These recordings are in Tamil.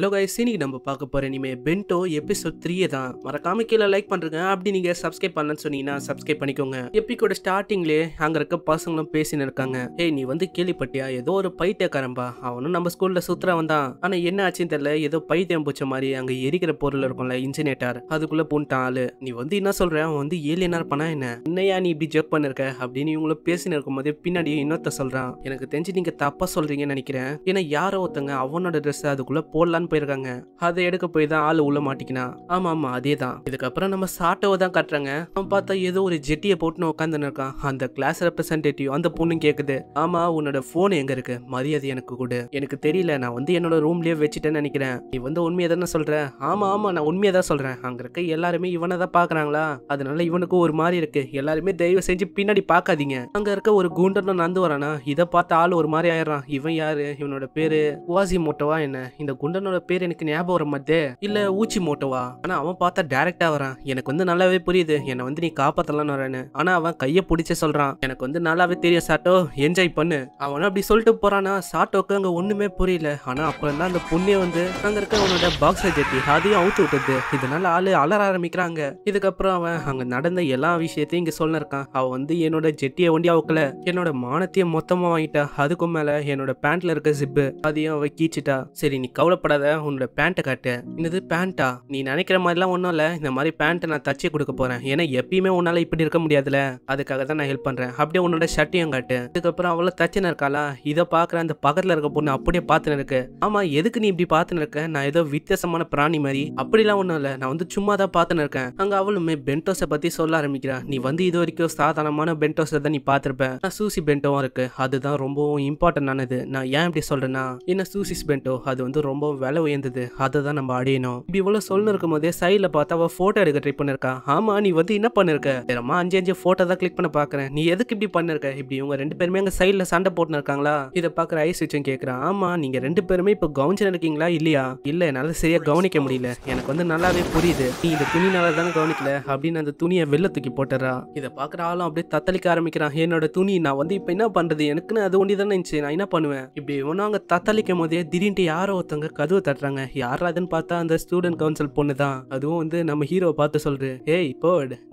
ஹலோ கைஸ் இன்னைக்கு நம்ம பார்க்க போகிற இனிமே பென்டோ எபிசோட் த்ரீயே தான் மறக்காம கீழே லைக் பண்ணுறங்க அப்படி நீங்கள் சப்ஸ்கிரைப் பண்ணலன்னு சொன்னீங்கன்னா சப்ஸ்கிரைப் பண்ணிக்கோங்க எப்பிக்கோட ஸ்டார்டிங்லேயே அங்கே இருக்க பசங்களும் பேசின்னு இருக்காங்க ஏய் நீ வந்து கேள்விப்பட்டியா ஏதோ ஒரு பைத்தியக்காரன்பா அவனும் நம்ம ஸ்கூலில் சுற்றுறவன் தான் ஆனால் என்ன ஆச்சுன்னு தெரியல ஏதோ பைத்தியம் பூச்ச மாதிரி அங்கே எரிக்கிற பொருள் இருக்கும்ல இன்ஜினேட்டர் அதுக்குள்ளே பூண்டான் ஆள் நீ வந்து என்ன சொல்கிற அவன் வந்து ஏலியனார் பண்ணா என்ன என்னையா நீ இப்படி ஜெக் பண்ணிருக்க அப்படின்னு இவங்களும் பேசின்னு இருக்கும் போதே பின்னாடியும் இன்னொருத்த சொல்கிறான் எனக்கு தெரிஞ்சு நீங்கள் தப்பாக சொல்கிறீங்கன்னு நினைக்கிறேன் ஏன்னா யாரோ ஒருத்தங்க அவனோட ட்ரெஸ் அதுக்குள்ளே போடலான்னு போயிருக்காங்க அதை எடுக்க போய் தான் ஆள் உள்ள மாட்டிக்கினா ஆமா ஆமா அதே தான் இதுக்கப்புறம் நம்ம சாட்டோவை தான் கட்டுறாங்க அவன் பார்த்தா ஏதோ ஒரு ஜெட்டியை போட்டுன்னு உட்காந்துன்னு இருக்கான் அந்த கிளாஸ் ரெப்ரசன்டேட்டிவ் அந்த பொண்ணு கேக்குது ஆமா உன்னோட போன் எங்க இருக்கு மரியாதை எனக்கு கூடு எனக்கு தெரியல நான் வந்து என்னோட ரூம்லயே வச்சுட்டேன்னு நினைக்கிறேன் நீ வந்து உண்மையை தானே சொல்ற ஆமா ஆமா நான் உண்மையை தான் சொல்றேன் அங்க இருக்க எல்லாருமே இவனை தான் பாக்குறாங்களா அதனால இவனுக்கு ஒரு மாதிரி இருக்கு எல்லாருமே தயவு செஞ்சு பின்னாடி பாக்காதீங்க அங்க இருக்க ஒரு குண்டன நடந்து வரானா இதை பார்த்த ஆள் ஒரு மாதிரி ஆயிடுறான் இவன் யாரு இவனோட பேரு குவாசி மோட்டோவா என்ன இந்த குண்டன அவனோட பேர் எனக்கு ஞாபகம் வர மாட்டே இல்ல ஊச்சி மோட்டோவா ஆனா அவன் பார்த்தா டைரக்டா வரான் எனக்கு வந்து நல்லாவே புரியுது என்ன வந்து நீ காப்பாத்தலாம்னு வரேன்னு ஆனா அவன் கையை பிடிச்ச சொல்றான் எனக்கு வந்து நல்லாவே தெரியும் சாட்டோ என்ஜாய் பண்ணு அவனும் அப்படி சொல்லிட்டு போறானா சாட்டோக்கு அங்க ஒண்ணுமே புரியல ஆனா அப்புறம் தான் அந்த பொண்ணே வந்து அங்க இருக்க அவனோட பாக்ஸை ஜெட்டி அதையும் அவுத்து விட்டது இதனால ஆளு அலற ஆரம்பிக்கிறாங்க இதுக்கப்புறம் அவன் அங்க நடந்த எல்லா விஷயத்தையும் இங்க சொல்ல இருக்கான் அவன் வந்து என்னோட ஜெட்டியை ஒண்டி அவுக்கல என்னோட மானத்தையும் மொத்தமா வாங்கிட்டா அதுக்கும் மேல என்னோட பேண்ட்ல இருக்க ஜிப்பு அதையும் அவ கீச்சிட்டா சரி நீ கவலைப்படாத சொல்லாத உன்னோட பேண்ட்டை காட்டு என்னது பேண்ட்டா நீ நினைக்கிற மாதிரிலாம் ஒன்றும் இல்லை இந்த மாதிரி பேண்ட்டை நான் தச்சு கொடுக்க போகிறேன் ஏன்னா எப்பயுமே உன்னால் இப்படி இருக்க முடியாதுல அதுக்காக தான் நான் ஹெல்ப் பண்ணுறேன் அப்படியே உன்னோட ஷர்ட்டையும் காட்டு அதுக்கப்புறம் அவ்வளோ தச்சுன்னு இருக்காளா இதை பார்க்குற அந்த பக்கத்தில் இருக்க பொண்ணு அப்படியே பார்த்துன்னு இருக்கு ஆமாம் எதுக்கு நீ இப்படி பார்த்துன்னு இருக்க நான் ஏதோ வித்தியாசமான பிராணி மாதிரி அப்படிலாம் ஒன்றும் இல்லை நான் வந்து சும்மா தான் பார்த்துன்னு இருக்கேன் அங்கே அவளுமே பென்டோஸை பற்றி சொல்ல ஆரம்பிக்கிறா நீ வந்து இது வரைக்கும் சாதாரணமான பென்டோஸை தான் நீ பார்த்துருப்ப ஆனால் சூசி பென்டோவும் இருக்குது அதுதான் ரொம்பவும் இம்பார்ட்டன்டானது நான் ஏன் இப்படி சொல்கிறேன்னா என்ன சூசிஸ் பென்டோ அது வந்து ரொம்ப விலை உயர்ந்தது அதை தான் நம்ம அடையணும் இப்படி இவ்வளோ சொல்லு இருக்கும் போதே சைடில் பார்த்தா அவள் ஃபோட்டோ எடுக்க ட்ரை பண்ணிருக்கா ஆமா நீ வந்து என்ன பண்ணிருக்க தெரியுமா அஞ்சு அஞ்சு ஃபோட்டோ தான் கிளிக் பண்ண பார்க்குறேன் நீ எதுக்கு இப்படி பண்ணிருக்க இப்படி இவங்க ரெண்டு பேருமே அங்கே சைடில் சண்டை போட்டுன்னு இருக்காங்களா இதை பார்க்குற ஐஸ் வச்சும் கேட்குறான் ஆமா நீங்க ரெண்டு பேருமே இப்போ கவனிச்சு இருக்கீங்களா இல்லையா இல்லை என்னால் சரியாக கவனிக்க முடியல எனக்கு வந்து நல்லாவே புரியுது நீ இந்த துணினால தானே கவனிக்கல அப்படின்னு அந்த துணியை வெளில தூக்கி போட்டுறா இதை பார்க்குற ஆளும் அப்படியே தத்தளிக்க ஆரம்பிக்கிறான் என்னோட துணி நான் வந்து இப்போ என்ன பண்ணுறது எனக்குன்னு அது ஒண்டி தானே இருந்துச்சு நான் என்ன பண்ணுவேன் இப்படி ஒன்றும் அங்கே தத்தளிக்கும் போதே திடீர்னு யாரோ ஒருத்தவங்க கதவு கதவு தட்டுறாங்க யாராதுன்னு பார்த்தா அந்த ஸ்டூடெண்ட் கவுன்சில் பொண்ணு தான் அதுவும் வந்து நம்ம ஹீரோவை பார்த்து சொல்றது ஏய் இப்போ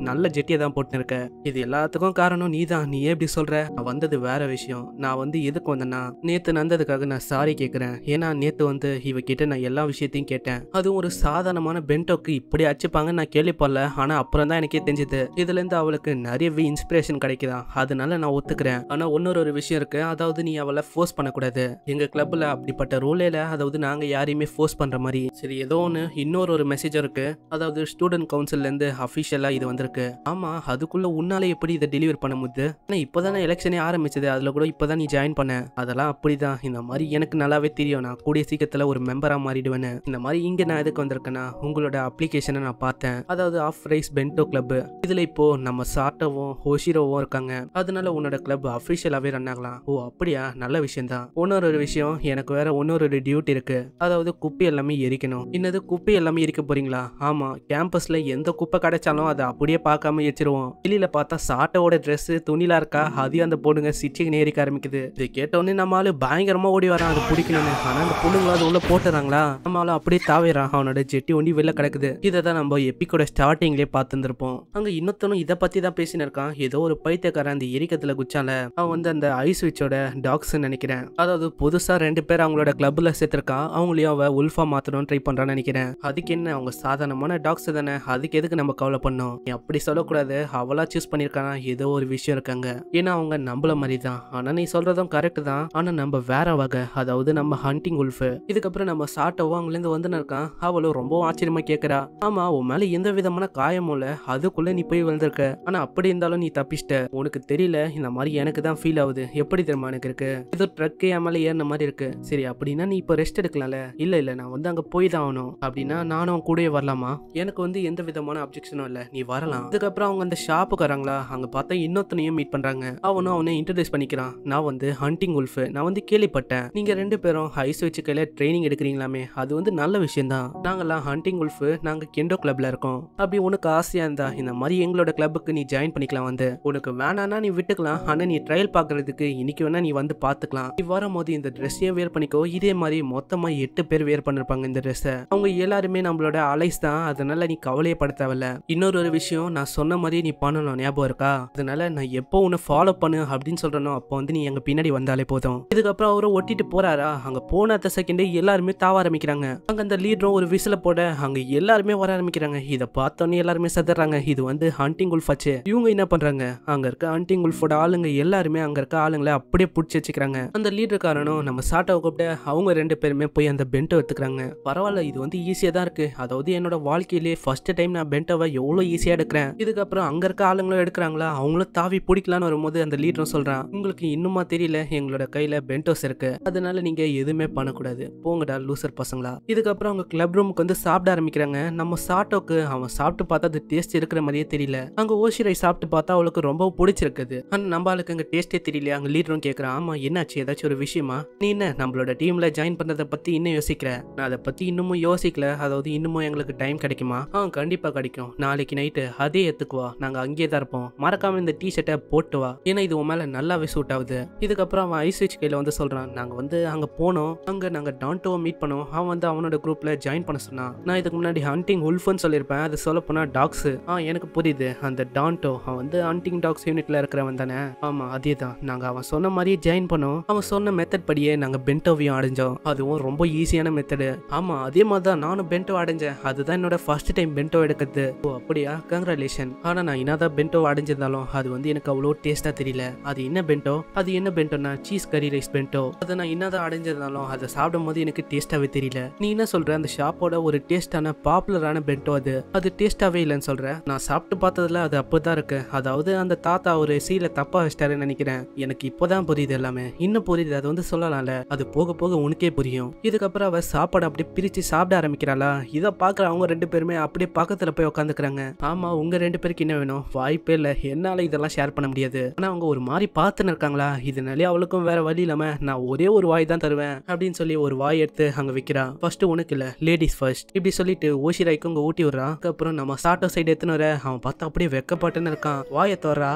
நல்ல ஜெட்டியை தான் போட்டு இருக்க இது எல்லாத்துக்கும் காரணம் நீ தான் நீ எப்படி சொல்ற நான் வந்தது வேற விஷயம் நான் வந்து எதுக்கு வந்தேன்னா நேத்து நடந்ததுக்காக நான் சாரி கேட்கிறேன் ஏன்னா நேத்து வந்து இவ கிட்ட நான் எல்லா விஷயத்தையும் கேட்டேன் அதுவும் ஒரு சாதாரணமான பென்டோக்கு இப்படி அச்சுப்பாங்கன்னு நான் கேள்விப்படல ஆனா அப்புறம் தான் எனக்கே தெரிஞ்சது இதுல இருந்து அவளுக்கு நிறையவே இன்ஸ்பிரேஷன் கிடைக்குதா அதனால நான் ஒத்துக்கிறேன் ஆனா இன்னொரு ஒரு விஷயம் இருக்கு அதாவது நீ அவளை ஃபோர்ஸ் பண்ணக்கூடாது எங்க கிளப்ல அப்படிப்பட்ட ரூல் அதாவது நாங்க யாரையும் யாரையுமே ஃபோர்ஸ் பண்ணுற மாதிரி சரி ஏதோ ஒன்று இன்னொரு ஒரு மெசேஜ் இருக்குது அதாவது ஸ்டூடெண்ட் கவுன்சிலேருந்து அஃபிஷியலாக இது வந்திருக்கு ஆமாம் அதுக்குள்ளே உன்னாலே எப்படி இதை டெலிவர் பண்ண முடியுது ஆனால் இப்போ தானே எலெக்ஷனே ஆரம்பிச்சது அதில் கூட இப்போ தான் நீ ஜாயின் பண்ண அதெல்லாம் அப்படி தான் இந்த மாதிரி எனக்கு நல்லாவே தெரியும் நான் கூடிய சீக்கிரத்தில் ஒரு மெம்பராக மாறிடுவேன்னு இந்த மாதிரி இங்கே நான் எதுக்கு வந்திருக்கேன்னா உங்களோட அப்ளிகேஷனை நான் பார்த்தேன் அதாவது ஆஃப் ரைஸ் பென்டோ கிளப் இதில் இப்போது நம்ம சாட்டவும் ஹோஷிரோவும் இருக்காங்க அதனால உன்னோட கிளப் அஃபிஷியலாகவே ரன் ஆகலாம் ஓ அப்படியா நல்ல விஷயம் தான் இன்னொரு விஷயம் எனக்கு வேற இன்னொரு டியூட்டி இருக்கு அதாவது போது குப்பை எல்லாமே எரிக்கணும் என்னது குப்பை எல்லாமே எரிக்க போறீங்களா ஆமா கேம்பஸ்ல எந்த குப்பை கிடைச்சாலும் அதை அப்படியே பார்க்காம எரிச்சிருவோம் வெளியில பார்த்தா சாட்டோட ட்ரெஸ் துணிலா இருக்கா அதையும் அந்த பொண்ணுங்க சிச்சிக்கு எரிக்க ஆரம்பிக்குது இதை கேட்டோடனே நம்ம ஆளு பயங்கரமா ஓடி வரான் அது பிடிக்கணும்னு ஆனா அந்த பொண்ணுங்களா அது உள்ள போட்டுறாங்களா நம்மளால அப்படியே தாவிடுறான் அவனோட ஜெட்டி ஒண்டி வெளில கிடக்குது இதை தான் நம்ம எப்பிக்கோட ஸ்டார்டிங்லேயே பார்த்துருப்போம் அங்க இன்னொத்தனும் இதை பத்தி தான் பேசினு இருக்கான் ஏதோ ஒரு பைத்தியக்காரன் அந்த எரிக்கத்துல குச்சால அவன் வந்து அந்த ஐஸ் விச்சோட டாக்ஸ் நினைக்கிறேன் அதாவது புதுசா ரெண்டு பேர் அவங்களோட கிளப்ல சேர்த்திருக்கான் அவங்களையும் டாவை உல்ஃபா மாத்தணும்னு ட்ரை பண்றான்னு நினைக்கிறேன் அதுக்கு என்ன அவங்க சாதாரணமான டாக்ஸ் தானே அதுக்கு எதுக்கு நம்ம கவலை பண்ணோம் அப்படி சொல்லக்கூடாது அவளா சூஸ் பண்ணியிருக்கானா ஏதோ ஒரு விஷயம் இருக்காங்க ஏன்னா அவங்க நம்மள மாதிரி தான் ஆனா நீ சொல்றதும் கரெக்ட் தான் ஆனா நம்ம வேற வகை அதாவது நம்ம ஹண்டிங் உல்ஃப் இதுக்கப்புறம் நம்ம சாட்டவோ இருந்து வந்து இருக்கான் அவளும் ரொம்ப ஆச்சரியமா கேக்குறா ஆமா உன் மேல எந்த விதமான காயமும் இல்லை அதுக்குள்ளே நீ போய் வந்திருக்க ஆனா அப்படி இருந்தாலும் நீ தப்பிச்சிட்ட உனக்கு தெரியல இந்த மாதிரி எனக்கு தான் ஃபீல் ஆகுது எப்படி தெரியுமா எனக்கு இருக்கு ஏதோ ட்ரக் என் மேலே ஏறின மாதிரி இருக்கு சரி அப்படின்னா நீ இப்ப ரெஸ்ட் எடுக்கலாம்ல இல்லை இல்லை நான் வந்து அங்கே போய் தான் ஆகணும் அப்படின்னா நானும் கூடயே வரலாமா எனக்கு வந்து எந்த விதமான அப்ஜெக்ஷனும் இல்லை நீ வரலாம் அதுக்கப்புறம் அவங்க அந்த ஷாப்புக்காரங்களா அங்கே பார்த்தா இன்னொருத்தனையும் மீட் பண்ணுறாங்க அவனும் அவனை இன்ட்ரடியூஸ் பண்ணிக்கிறான் நான் வந்து ஹண்டிங் உல்ஃபு நான் வந்து கேள்விப்பட்டேன் நீங்கள் ரெண்டு பேரும் ஐஸ் வச்சு கையில் ட்ரைனிங் எடுக்கிறீங்களாமே அது வந்து நல்ல விஷயம் தான் நாங்கள்லாம் ஹண்டிங் உல்ஃபு நாங்கள் கெண்டோ கிளப்பில் இருக்கோம் அப்படி உனக்கு ஆசையாக இருந்தா இந்த மாதிரி எங்களோட கிளப்புக்கு நீ ஜாயின் பண்ணிக்கலாம் வந்து உனக்கு வேணானா நீ விட்டுக்கலாம் ஆனால் நீ ட்ரையல் பார்க்கறதுக்கு இன்னைக்கு வேணா நீ வந்து பார்த்துக்கலாம் நீ வரும்போது இந்த ட்ரெஸ்ஸையே வேர் பண்ணிக்கோ இதே மாதிரி மொத்தமாக எட்டு பேர் பேர் வேர் பண்ணிருப்பாங்க இந்த ட்ரெஸ்ஸை அவங்க எல்லாருமே நம்மளோட அலைஸ் தான் அதனால நீ கவலையே தேவையில்ல இன்னொரு ஒரு விஷயம் நான் சொன்ன மாதிரியே நீ பண்ணணும் ஞாபகம் இருக்கா அதனால நான் எப்போ உன்னை ஃபாலோ பண்ணு அப்படின்னு சொல்றனோ அப்போ வந்து நீ எங்க பின்னாடி வந்தாலே போதும் இதுக்கப்புறம் அவரை ஒட்டிட்டு போறாரா அங்க போன அத்த செகண்டே எல்லாருமே தாவ ஆரம்பிக்கிறாங்க அங்க அந்த லீடரும் ஒரு விசில போட அங்க எல்லாருமே வர ஆரம்பிக்கிறாங்க இதை பார்த்தோன்னே எல்லாருமே சதுறாங்க இது வந்து ஹண்டிங் குல்ஃப் ஆச்சு இவங்க என்ன பண்றாங்க அங்க இருக்க ஹண்டிங் குல்ஃபோட ஆளுங்க எல்லாருமே அங்க இருக்க ஆளுங்களை அப்படியே பிடிச்சி வச்சுக்கிறாங்க அந்த லீடர் காரணம் நம்ம சாட்டை கூப்பிட்டு அவங்க ரெண்டு பேருமே போய் அந்த பென்ட்டை எடுத்துக்கிறாங்க பரவாயில்ல இது வந்து ஈஸியாக தான் இருக்கு அதாவது என்னோட வாழ்க்கையிலே ஃபர்ஸ்ட் டைம் நான் பென்ட்டவை எவ்வளோ ஈஸியாக எடுக்கிறேன் இதுக்கப்புறம் அங்கே இருக்க ஆளுங்களும் எடுக்கிறாங்களா அவங்களும் தாவி பிடிக்கலான்னு வரும்போது அந்த லீடரும் சொல்கிறான் உங்களுக்கு இன்னுமா தெரியல எங்களோட கையில் பென்டோஸ் இருக்கு அதனால நீங்கள் எதுவுமே பண்ணக்கூடாது போங்கடா லூசர் பசங்களா இதுக்கப்புறம் அவங்க கிளப் ரூமுக்கு வந்து சாப்பிட ஆரம்பிக்கிறாங்க நம்ம சாட்டோக்கு அவன் சாப்பிட்டு பார்த்தா அது டேஸ்ட் இருக்கிற மாதிரியே தெரியல அங்கே ஓசிரை சாப்பிட்டு பார்த்தா அவளுக்கு ரொம்ப பிடிச்சிருக்குது ஆனால் நம்ம ஆளுக்கு அங்கே டேஸ்டே தெரியல அங்கே லீடரும் கேட்குறான் ஆமாம் என்னாச்சு ஏதாச்சும் ஒரு விஷயமா நீ என்ன நம்மளோட டீமில் ஜாயின் பண்ணுறதை பற்றி இன்னும் யோசிக்கிறேன் நான் அதை பற்றி இன்னமும் யோசிக்கல அதாவது இன்னமும் எங்களுக்கு டைம் கிடைக்குமா ஆ கண்டிப்பாக கிடைக்கும் நாளைக்கு நைட்டு அதே எடுத்துக்குவா நாங்கள் அங்கேயே தான் இருப்போம் மறக்காமல் இந்த டி ஷர்ட்டை போட்டு வா ஏன்னா இது உன் மேலே நல்லாவே சூட் ஆகுது இதுக்கப்புறம் அவன் ஐஸ்விச் கையில் வந்து சொல்கிறான் நாங்கள் வந்து அங்கே போனோம் அங்கே நாங்கள் டான்டோவை மீட் பண்ணோம் அவன் வந்து அவனோட குரூப்பில் ஜாயின் பண்ண சொன்னான் நான் இதுக்கு முன்னாடி ஹண்டிங் உல்ஃபுன்னு சொல்லியிருப்பேன் அது சொல்ல போனா டாக்ஸ் ஆ எனக்கு புரியுது அந்த டான்டோ அவன் வந்து ஹண்டிங் டாக்ஸ் யூனிட்டில் இருக்கிறவன் தானே ஆமாம் அதே தான் நாங்கள் அவன் சொன்ன மாதிரியே ஜாயின் பண்ணோம் அவன் சொன்ன மெத்தட் படியே நாங்கள் பென்டோவியும் அடைஞ்சோம் அதுவும் ரொம்ப ஈஸியாக ஈஸியான மெத்தடு ஆமா அதே மாதிரி தான் நானும் பென்டோ அடைஞ்சேன் அதுதான் என்னோட ஃபர்ஸ்ட் டைம் பென்டோ எடுக்கிறது ஓ அப்படியா கங்க்ராலேஷன் ஆனா நான் என்னதான் பென்டோ அடைஞ்சிருந்தாலும் அது வந்து எனக்கு அவ்வளோ டேஸ்டா தெரியல அது என்ன பென்டோ அது என்ன பென்டோனா சீஸ் கறி ரைஸ் பென்டோ அதை நான் என்னதான் அடைஞ்சிருந்தாலும் அதை சாப்பிடும் போது எனக்கு டேஸ்டாவே தெரியல நீ என்ன சொல்ற அந்த ஷாப்போட ஒரு டேஸ்டான பாப்புலரான பென்டோ அது அது டேஸ்டாவே இல்லைன்னு சொல்ற நான் சாப்பிட்டு பார்த்ததுல அது அப்படிதான் இருக்கு அதாவது அந்த தாத்தா ஒரு சீல தப்பா வச்சிட்டாருன்னு நினைக்கிறேன் எனக்கு இப்போதான் புரியுது எல்லாமே இன்னும் புரியுது அது வந்து சொல்லலாம்ல அது போக போக உனக்கே புரியும் இதுக்கப்புறம் அவள் சாப்பாடு அப்படியே பிரித்து சாப்பிட ஆரம்பிக்கிறாளா இதை பார்க்குற அவங்க ரெண்டு பேருமே அப்படியே பக்கத்தில் போய் உட்காந்துக்கிறாங்க ஆமாம் உங்கள் ரெண்டு பேருக்கு என்ன வேணும் வாய்ப்பே இல்லை என்னால் இதெல்லாம் ஷேர் பண்ண முடியாது ஆனால் அவங்க ஒரு மாதிரி பார்த்துன்னு இருக்காங்களா இதனாலே அவளுக்கும் வேற வழி இல்லாமல் நான் ஒரே ஒரு வாய் தான் தருவேன் அப்படின்னு சொல்லி ஒரு வாய் எடுத்து அங்கே விற்கிறா ஃபர்ஸ்ட் உனக்கு இல்லை லேடிஸ் ஃபர்ஸ்ட் இப்படி சொல்லிட்டு ஓஷிராய்க்கு உங்கள் ஊட்டி விடுறான் அதுக்கப்புறம் நம்ம சாட்டோ சைடு எத்தனை அவன் பார்த்தா அப்படியே வெக்கப்பட்டுன்னு இருக்கான் வாயை தோறா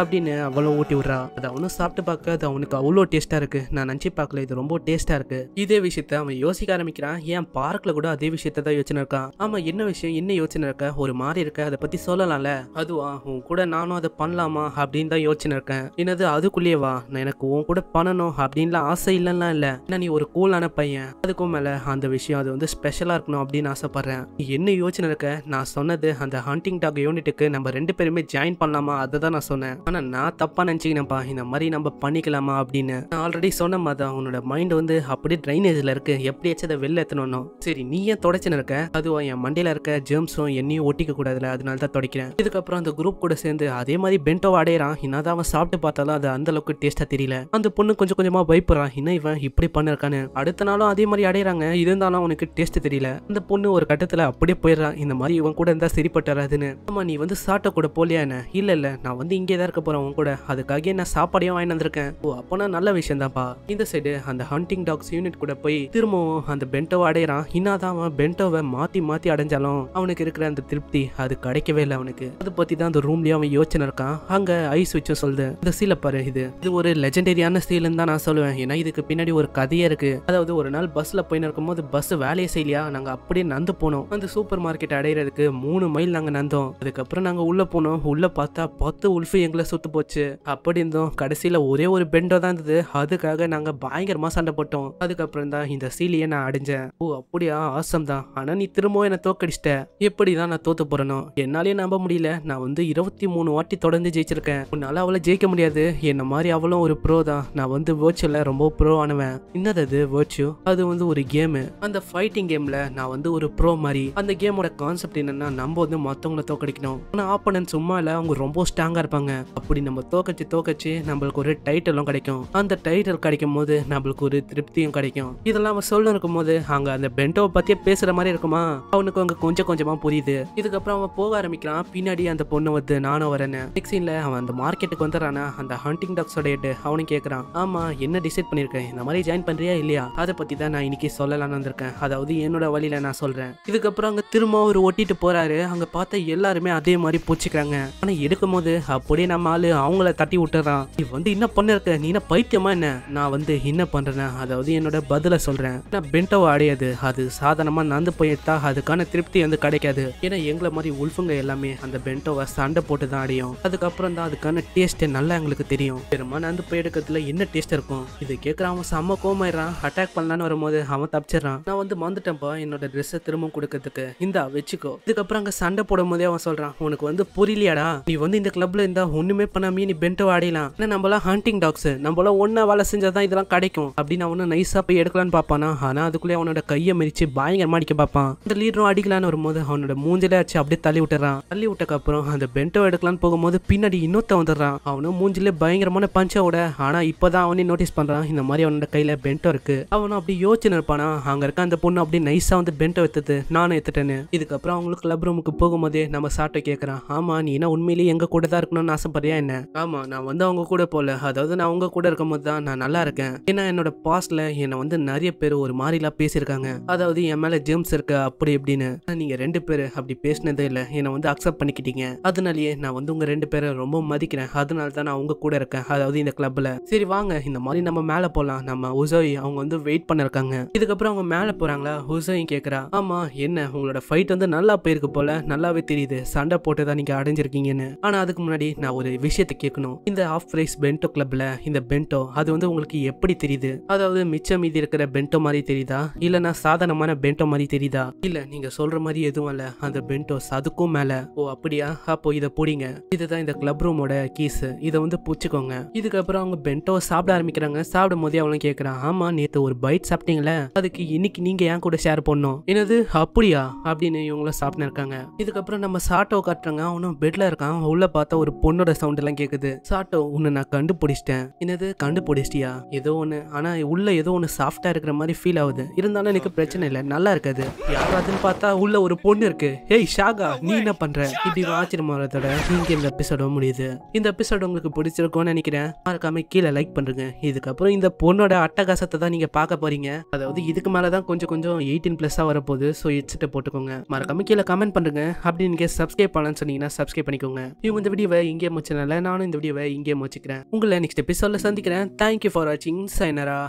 அப்படின்னு அவளும் ஊட்டி விட்றா அதை அவனும் சாப்பிட்டு பார்க்க அது அவனுக்கு அவ்வளோ டேஸ்ட்டாக இருக்குது நான் நினச்சி பார்க்கல இது ரொம்ப டேஸ்ட்டாக இருக்குது இதே விஷயத்த அவன் யோசிக்க ஆரம்பிக்கிறான் ஏன் பார்க்கில் கூட அதே விஷயத்த தான் யோசனை இருக்கான் ஆமா என்ன விஷயம் என்ன யோசனை இருக்க ஒரு மாதிரி இருக்க அதை பற்றி சொல்லலாம்ல அதுவா உன் கூட நானும் அதை பண்ணலாமா அப்படின்னு தான் யோசனை இருக்கேன் என்னது அதுக்குள்ளேயே வா நான் எனக்கு உன் கூட பண்ணணும் அப்படின்லாம் ஆசை இல்லைன்னா இல்லை ஏன்னா நீ ஒரு கூலான பையன் அதுக்கும் மேலே அந்த விஷயம் அது வந்து ஸ்பெஷலாக இருக்கணும் அப்படின்னு ஆசைப்பட்றேன் என்ன யோசனை இருக்க நான் சொன்னது அந்த ஹண்டிங் டாக் யூனிட்டுக்கு நம்ம ரெண்டு பேருமே ஜாயின் பண்ணலாமா அதை தான் நான் சொன்னேன் ஆனால் நான் தப்பாக நினச்சிக்கினப்பா இந்த மாதிரி நம்ம பண்ணிக்கலாமா அப்படின்னு நான் ஆல்ரெடி சொன்ன மாதிரி தான் உன்னோட மைண்ட் வந்து அப்படியே ட்ரைனேஜில் இருக்கு எப்படியாச்சும் அதை வெளில எத்தணும் சரி நீ ஏன் தொடச்சுன்னு இருக்க அதுவா என் மண்டையில் இருக்க ஜேம்ஸும் என்னையும் ஒட்டிக்க கூடாதுல அதனால தான் தொடக்கிறேன் இதுக்கப்புறம் அந்த குரூப் கூட சேர்ந்து அதே மாதிரி பென்டோவை அடையிறான் என்னதான் அவன் சாப்பிட்டு பார்த்தாலும் அது அந்த அளவுக்கு டேஸ்ட்டாக தெரியல அந்த பொண்ணு கொஞ்சம் கொஞ்சமாக பயப்படுறான் இன்னும் இவன் இப்படி பண்ணிருக்கான்னு அடுத்த நாளும் அதே மாதிரி அடையிறாங்க இருந்தாலும் அவனுக்கு டேஸ்ட் தெரியல அந்த பொண்ணு ஒரு கட்டத்தில் அப்படியே போயிடுறான் இந்த மாதிரி இவன் கூட இருந்தால் சரிப்பட்டுறாதுன்னு வராதுன்னு ஆமாம் நீ வந்து சாட்டை கூட போலியா என்ன இல்லை இல்லை நான் வந்து இங்கே தான் இருக்க போகிறேன் உன் கூட அதுக்காக என்ன சாப்பாடையும் வாங்கி வந்திருக்கேன் ஓ அப்பனா நல்ல விஷயம் தான்ப்பா இந்த சைடு அந்த ஹண்டிங் டாக்ஸ் யூனிட் கூட போய் திரும்பவும் அந்த பென்டோவை அடையிறான் இன்னாதான் அவன் பென்டோவை மாத்தி மாத்தி அடைஞ்சாலும் அவனுக்கு இருக்கிற அந்த திருப்தி அது கிடைக்கவே இல்லை அவனுக்கு அதை பத்தி தான் அந்த ரூம்லயே அவன் யோசனை இருக்கான் அங்க ஐஸ் வச்சு சொல்லுது இந்த சீலை பாரு இது இது ஒரு லெஜெண்டரியான சீலுன்னு தான் நான் சொல்லுவேன் ஏன்னா இதுக்கு பின்னாடி ஒரு கதையே இருக்கு அதாவது ஒரு நாள் பஸ்ல போயின்னு இருக்கும்போது பஸ் வேலையை செய்யலையா நாங்க அப்படியே நந்து போனோம் அந்த சூப்பர் மார்க்கெட் அடையிறதுக்கு மூணு மைல் நாங்க நந்தோம் அதுக்கப்புறம் நாங்க உள்ள போனோம் உள்ள பார்த்தா பத்து உல்ஃபு எங்களை காரில் சுற்று போச்சு அப்படி இருந்தோம் கடைசியில் ஒரே ஒரு பெண்டோ தான் இருந்தது அதுக்காக நாங்கள் பயங்கரமாக சண்டை போட்டோம் அதுக்கப்புறம் தான் இந்த சீலியை நான் அடைஞ்சேன் ஓ அப்படியா ஆசம் தான் ஆனால் நீ திரும்பவும் என்னை தோக்கடிச்சிட்ட எப்படி தான் நான் தோத்து போகிறனோ என்னாலே நம்ப முடியல நான் வந்து இருபத்தி மூணு வாட்டி தொடர்ந்து ஜெயிச்சிருக்கேன் உன்னால் அவளை ஜெயிக்க முடியாது என்ன மாதிரி அவளும் ஒரு ப்ரோ தான் நான் வந்து வேர்ச்சுவலில் ரொம்ப ப்ரோ ஆனவன் என்னது அது வேர்ச்சு அது வந்து ஒரு கேமு அந்த ஃபைட்டிங் கேமில் நான் வந்து ஒரு ப்ரோ மாதிரி அந்த கேமோட கான்செப்ட் என்னன்னா நம்ம வந்து மற்றவங்களை தோக்கடிக்கணும் ஆனால் ஆப்பனன் சும்மா இல்லை அவங்க ரொம்ப ஸ்ட்ராங்காக இருப்பாங்க அப்படி நம்ம தோக்கச்சு தோக்கச்சு நம்மளுக்கு ஒரு டைட்டிலும் கிடைக்கும் அந்த டைட்டில் கிடைக்கும் போது நம்மளுக்கு ஒரு திருப்தியும் கிடைக்கும் இதெல்லாம் அவன் சொல்ல இருக்கும் போது அங்க அந்த பெண்டோ பத்தியே பேசுற மாதிரி இருக்குமா அவனுக்கு அங்க கொஞ்சம் கொஞ்சமா புரியுது இதுக்கப்புறம் அவன் போக ஆரம்பிக்கிறான் பின்னாடி அந்த பொண்ணு வந்து நானும் வரேன்னு நெக்ஸ்ட் அவன் அந்த மார்க்கெட்டுக்கு வந்துடுறானா அந்த ஹண்டிங் டாக்ஸ் எட்டு அவனும் கேட்கறான் ஆமா என்ன டிசைட் பண்ணியிருக்கேன் இந்த மாதிரி ஜாயின் பண்றியா இல்லையா அதை பத்தி தான் நான் இன்னைக்கு சொல்லலாம்னு வந்திருக்கேன் அதாவது என்னோட வழியில நான் சொல்றேன் இதுக்கப்புறம் அங்க திரும்ப ஒரு ஒட்டிட்டு போறாரு அங்க பார்த்தா எல்லாருமே அதே மாதிரி பூச்சிக்கிறாங்க ஆனா எடுக்கும் போது அப்படியே நம்ம நம்ம ஆளு அவங்கள தட்டி விட்டுறான் இவ வந்து என்ன இருக்க நீ என்ன பைத்தியமா என்ன நான் வந்து என்ன பண்றேன் அதாவது என்னோட பதில சொல்றேன் நான் பென்டோவை அடையாது அது சாதாரணமா நடந்து போயிட்டா அதுக்கான திருப்தி வந்து கிடைக்காது ஏன்னா எங்களை மாதிரி உல்ஃபுங்க எல்லாமே அந்த பென்டோவை சண்டை போட்டு தான் அடையும் அதுக்கப்புறம் தான் அதுக்கான டேஸ்ட் நல்லா எங்களுக்கு தெரியும் பெருமா நடந்து போயிடுக்கிறதுல என்ன டேஸ்ட் இருக்கும் இது கேட்குற அவன் செம்ம கோமாயிடுறான் அட்டாக் பண்ணலான்னு வரும்போது அவன் தப்பிச்சிடறான் நான் வந்து மறந்துட்டேன்ப்பா என்னோட ட்ரெஸ்ஸை திரும்ப கொடுக்கறதுக்கு இந்தா வச்சுக்கோ இதுக்கப்புறம் அங்கே சண்டை போடும் போதே அவன் சொல்றான் உனக்கு வந்து புரியலையாடா நீ வந்து இந்த கிளப்ல இருந்தா ஒண்ணுமே பண்ணாமே நீ பென்ட்டை அடையலாம் ஏன்னா நம்மளாம் ஹண்டிங் டாக்ஸ் நம்மளாம் ஒன்னா வேலை செஞ்சாதான் தான் இதெல்லாம் கிடைக்கும் அப்படின்னு அவனு நைசா போய் எடுக்கலான்னு பாப்பானா ஆனா அதுக்குள்ளே அவனோட கையை மிதிச்சு பயங்கரமா அடிக்க பார்ப்பான் அந்த லீடரும் அடிக்கலான்னு வரும்போது அவனோட மூஞ்சில ஆச்சு அப்படியே தள்ளி விட்டுறான் தள்ளி அப்புறம் அந்த பென்ட்டோ எடுக்கலான்னு போகும்போது பின்னாடி இன்னொருத்த வந்துடுறான் அவனும் மூஞ்சில பயங்கரமான பஞ்ச விட ஆனா இப்பதான் அவனே நோட்டீஸ் பண்றான் இந்த மாதிரி அவனோட கையில பென்ட்டோ இருக்கு அவனும் அப்படி யோசிச்சு நிற்பானா அங்க இருக்க அந்த பொண்ணு அப்படியே நைசா வந்து பென்ட்டோ எடுத்தது நானும் எடுத்துட்டேன்னு இதுக்கப்புறம் அவங்களுக்கு கிளப் ரூமுக்கு போகும்போது நம்ம சாட்டை கேட்கறான் ஆமா நீ என்ன உண்மையிலேயே எங்க கூட தான் இருக்கணும்னு ஆசை ஆசைப்படியா என்ன ஆமா நான் வந்து அவங்க கூட போகல அதாவது நான் அவங்க கூட இருக்கும் போது தான் நான் நல்லா இருக்கேன் ஏன்னா என்னோட பாஸ்ட்ல என்ன வந்து நிறைய பேர் ஒரு மாதிரிலாம் பேசியிருக்காங்க அதாவது என் மேல ஜேம்ஸ் இருக்க அப்படி இப்படின்னு நீங்க ரெண்டு பேர் அப்படி பேசினதே இல்ல என்னை வந்து அக்செப்ட் பண்ணிக்கிட்டீங்க அதனாலயே நான் வந்து உங்க ரெண்டு பேரை ரொம்ப மதிக்கிறேன் அதனால தான் நான் உங்க கூட இருக்கேன் அதாவது இந்த கிளப்ல சரி வாங்க இந்த மாதிரி நம்ம மேல போகலாம் நம்ம உசோய் அவங்க வந்து வெயிட் பண்ணிருக்காங்க இதுக்கப்புறம் அவங்க மேல போறாங்களா உசோயும் கேக்குறா ஆமா என்ன உங்களோட ஃபைட் வந்து நல்லா போயிருக்கு போல நல்லாவே தெரியுது சண்டை போட்டு தான் அடைஞ்சிருக்கீங்கன்னு ஆனா அதுக்கு முன்னாடி நான் ஒரு விஷயத்தை கேட்கணும் இந்த ஆஃப் பிரைஸ் பென்டோ கிளப்ல இந்த பென்டோ அது வந்து உங்களுக்கு எப்படி தெரியுது அதாவது மிச்சம் மீதி இருக்கிற பென்டோ மாதிரி தெரியுதா இல்லனா சாதாரணமான பென்டோ மாதிரி தெரியுதா இல்ல நீங்க சொல்ற மாதிரி எதுவும் இல்ல அந்த பென்டோஸ் அதுக்கும் மேல ஓ அப்படியா அப்போ இதை பிடிங்க இதுதான் இந்த கிளப் ரூமோட கீஸ் இதை வந்து பிடிச்சிக்கோங்க இதுக்கப்புறம் அவங்க பென்டோ சாப்பிட ஆரம்பிக்கிறாங்க சாப்பிடும் போதே அவங்க கேட்கறான் ஆமா நேத்து ஒரு பைட் சாப்பிட்டீங்களே அதுக்கு இன்னைக்கு நீங்க ஏன் கூட ஷேர் பண்ணும் என்னது அப்படியா அப்படின்னு இவங்களும் சாப்பிட்டு இருக்காங்க இதுக்கப்புறம் நம்ம சாட்டோ காட்டுறாங்க அவனும் பெட்ல இருக்கான் உள்ள பார்த்தா ஒரு பொண்ணோட உங்களோட சவுண்ட் எல்லாம் கேக்குது சாட்டோ உன்னை நான் கண்டுபிடிச்சிட்டேன் என்னது கண்டுபிடிச்சிட்டியா ஏதோ ஒண்ணு ஆனா உள்ள ஏதோ ஒண்ணு சாஃப்டா இருக்கிற மாதிரி ஃபீல் ஆகுது இருந்தாலும் எனக்கு பிரச்சனை இல்லை நல்லா இருக்காது யாராவதுன்னு பார்த்தா உள்ள ஒரு பொண்ணு இருக்கு ஏய் ஷாகா நீ என்ன பண்ற இப்படி ஆச்சரியமாறதோட நீங்க இந்த எபிசோட முடியுது இந்த எபிசோட உங்களுக்கு பிடிச்சிருக்கும்னு நினைக்கிறேன் மறக்காம கீழே லைக் பண்றேங்க இதுக்கப்புறம் இந்த பொண்ணோட அட்டகாசத்தை தான் நீங்க பார்க்க போறீங்க அதாவது இதுக்கு மேல தான் கொஞ்சம் கொஞ்சம் எயிட்டீன் பிளஸ்ஸா வரப்போகுது ஸோ ஹெட்செட்டை போட்டுக்கோங்க மறக்காம கீழே கமெண்ட் பண்ணுங்க அப்படி நீங்க சப்ஸ்கிரைப் பண்ணலாம்னு சொன்னீங்கன்னா சப்ஸ்கிரைப் பண்ணிக்கோங்க இவங்க இந்த வீடியோவை இங்கே சேனலை நானும் இந்த வீடியோவை இங்கே முடிச்சுக்கிறேன் உங்களை நெக்ஸ்ட் எபிசோட சந்திக்கிறேன் தேங்க்யூ ஃபார் வாட்சிங் சைனரா